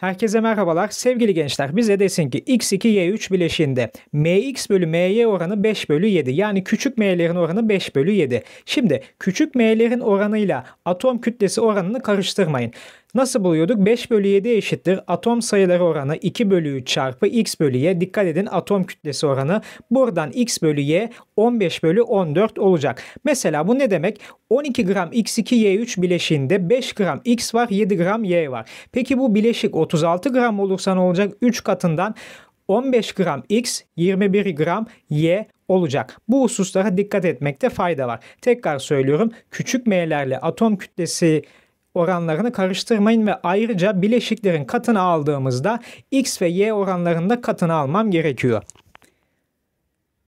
Herkese merhabalar. Sevgili gençler bize desin ki x2y3 bileşiğinde mx bölü my oranı 5 bölü 7 yani küçük m'lerin oranı 5 bölü 7. Şimdi küçük m'lerin oranıyla atom kütlesi oranını karıştırmayın. Nasıl buluyorduk? 5 bölü 7 eşittir. Atom sayıları oranı 2 bölü 3 çarpı x bölü y. Dikkat edin atom kütlesi oranı. Buradan x bölü y 15 bölü 14 olacak. Mesela bu ne demek? 12 gram x2y3 bileşiğinde 5 gram x var 7 gram y var. Peki bu bileşik 36 gram olursa ne olacak? 3 katından 15 gram X, 21 gram Y olacak. Bu hususlara dikkat etmekte fayda var. Tekrar söylüyorum küçük M'lerle atom kütlesi oranlarını karıştırmayın ve ayrıca bileşiklerin katını aldığımızda x ve y oranlarında katını almam gerekiyor.